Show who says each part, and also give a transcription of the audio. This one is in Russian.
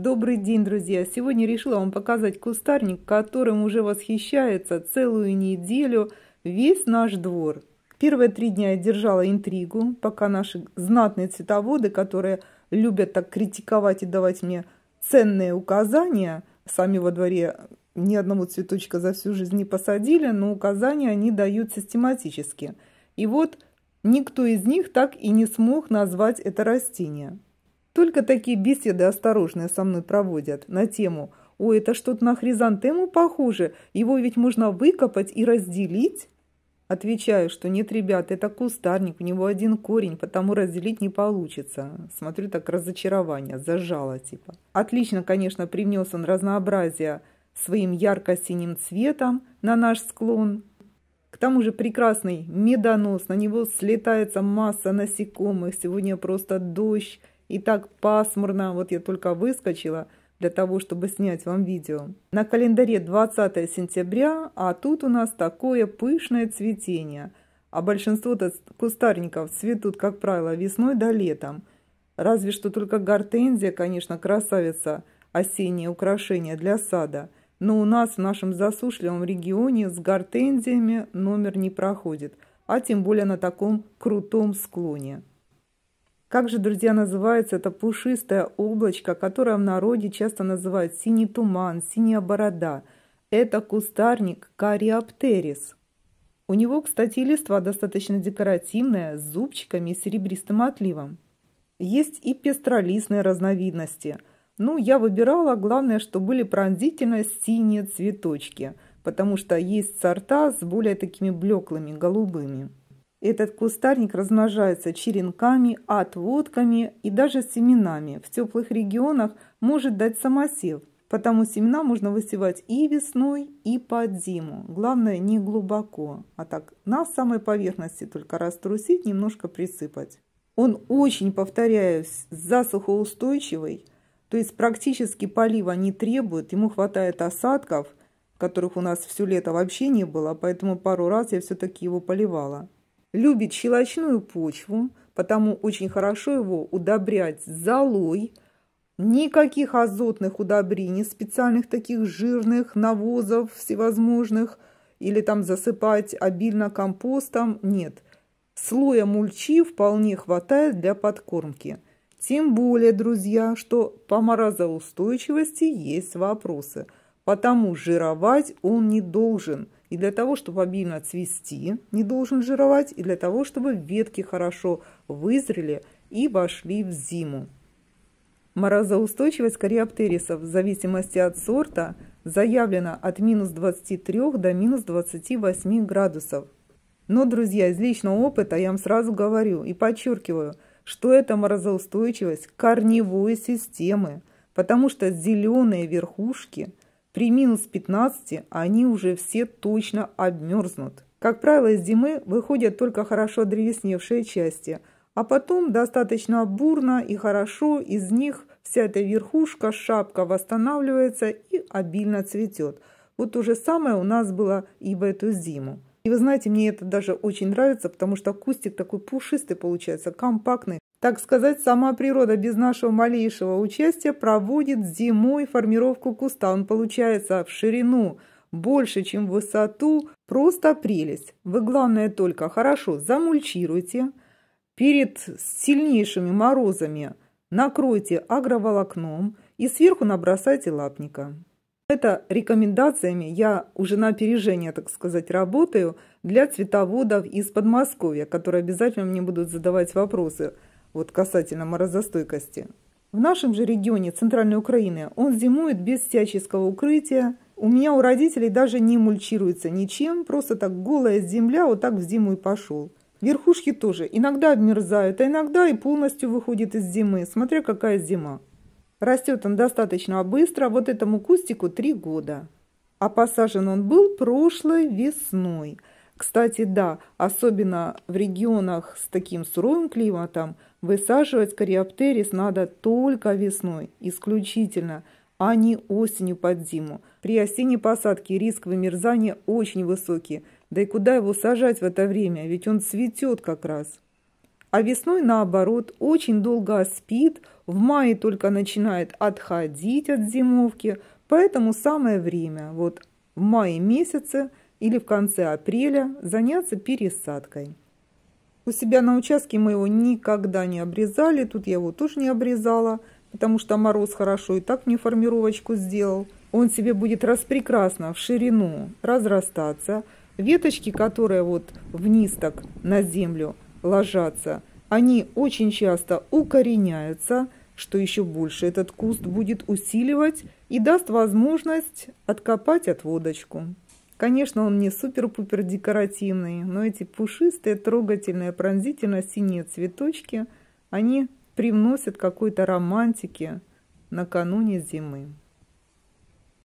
Speaker 1: Добрый день, друзья! Сегодня решила вам показать кустарник, которым уже восхищается целую неделю весь наш двор. Первые три дня я держала интригу, пока наши знатные цветоводы, которые любят так критиковать и давать мне ценные указания, сами во дворе ни одного цветочка за всю жизнь не посадили, но указания они дают систематически. И вот никто из них так и не смог назвать это растение. Только такие беседы осторожные со мной проводят на тему «Ой, это что-то на хризантему похоже, его ведь можно выкопать и разделить». Отвечаю, что нет, ребят, это кустарник, у него один корень, потому разделить не получится. Смотрю так разочарование, зажало типа. Отлично, конечно, привнес он разнообразие своим ярко-синим цветом на наш склон. К тому же прекрасный медонос, на него слетается масса насекомых, сегодня просто дождь. И так пасмурно, вот я только выскочила для того, чтобы снять вам видео. На календаре 20 сентября, а тут у нас такое пышное цветение. А большинство кустарников цветут, как правило, весной до да летом. Разве что только гортензия, конечно, красавица, осеннее украшение для сада. Но у нас в нашем засушливом регионе с гортензиями номер не проходит, а тем более на таком крутом склоне. Как же, друзья, называется это пушистое облачко, которое в народе часто называют синий туман, синяя борода? Это кустарник кариоптерис. У него, кстати, листва достаточно декоративная, с зубчиками и серебристым отливом. Есть и пестролистные разновидности. Ну, я выбирала, главное, что были пронзительно синие цветочки, потому что есть сорта с более такими блеклыми, голубыми. Этот кустарник размножается черенками, отводками и даже семенами. В теплых регионах может дать самосев, потому семена можно высевать и весной, и под зиму. Главное не глубоко, а так на самой поверхности только раструсить, немножко присыпать. Он очень, повторяюсь, засухоустойчивый, то есть практически полива не требует, ему хватает осадков, которых у нас все лето вообще не было, поэтому пару раз я все-таки его поливала любит щелочную почву, потому очень хорошо его удобрять золой. Никаких азотных удобрений, специальных таких жирных навозов всевозможных или там засыпать обильно компостом нет. Слоя мульчи вполне хватает для подкормки. Тем более, друзья, что по морозоустойчивости есть вопросы, потому жировать он не должен – и для того, чтобы обильно цвести, не должен жировать. И для того, чтобы ветки хорошо вызрели и вошли в зиму. Морозоустойчивость кориоптерисов в зависимости от сорта заявлена от минус 23 до минус 28 градусов. Но, друзья, из личного опыта я вам сразу говорю и подчеркиваю, что это морозоустойчивость корневой системы, потому что зеленые верхушки – при минус 15 они уже все точно обмерзнут. Как правило, из зимы выходят только хорошо древесневшие части, а потом достаточно бурно и хорошо из них вся эта верхушка, шапка восстанавливается и обильно цветет. Вот то же самое у нас было и в эту зиму. И вы знаете, мне это даже очень нравится, потому что кустик такой пушистый получается, компактный. Так сказать, сама природа без нашего малейшего участия проводит зимой формировку куста. Он получается в ширину больше, чем в высоту. Просто прелесть. Вы главное только хорошо замульчируйте. Перед сильнейшими морозами накройте агроволокном и сверху набросайте лапника. Это рекомендациями я уже на опережение, так сказать, работаю для цветоводов из Подмосковья, которые обязательно мне будут задавать вопросы – вот касательно морозостойкости. В нашем же регионе Центральной Украины он зимует без всяческого укрытия. У меня у родителей даже не мульчируется ничем, просто так голая земля вот так в зиму и пошел. Верхушки тоже иногда обмерзают, а иногда и полностью выходит из зимы, смотря какая зима. Растет он достаточно быстро, вот этому кустику три года. А посажен он был прошлой весной. Кстати, да, особенно в регионах с таким суровым климатом – Высаживать кориоптерис надо только весной, исключительно, а не осенью под зиму. При осенней посадке риск вымерзания очень высокий. Да и куда его сажать в это время, ведь он цветет как раз. А весной, наоборот, очень долго спит, в мае только начинает отходить от зимовки, поэтому самое время, вот в мае месяце или в конце апреля, заняться пересадкой. У себя на участке мы его никогда не обрезали. Тут я его тоже не обрезала, потому что мороз хорошо и так мне формировочку сделал. Он себе будет распрекрасно в ширину разрастаться. Веточки, которые вот вниз так на землю ложатся, они очень часто укореняются, что еще больше этот куст будет усиливать и даст возможность откопать отводочку. Конечно, он не супер-пупер декоративный, но эти пушистые, трогательные, пронзительно-синие цветочки, они привносят какой-то романтики накануне зимы.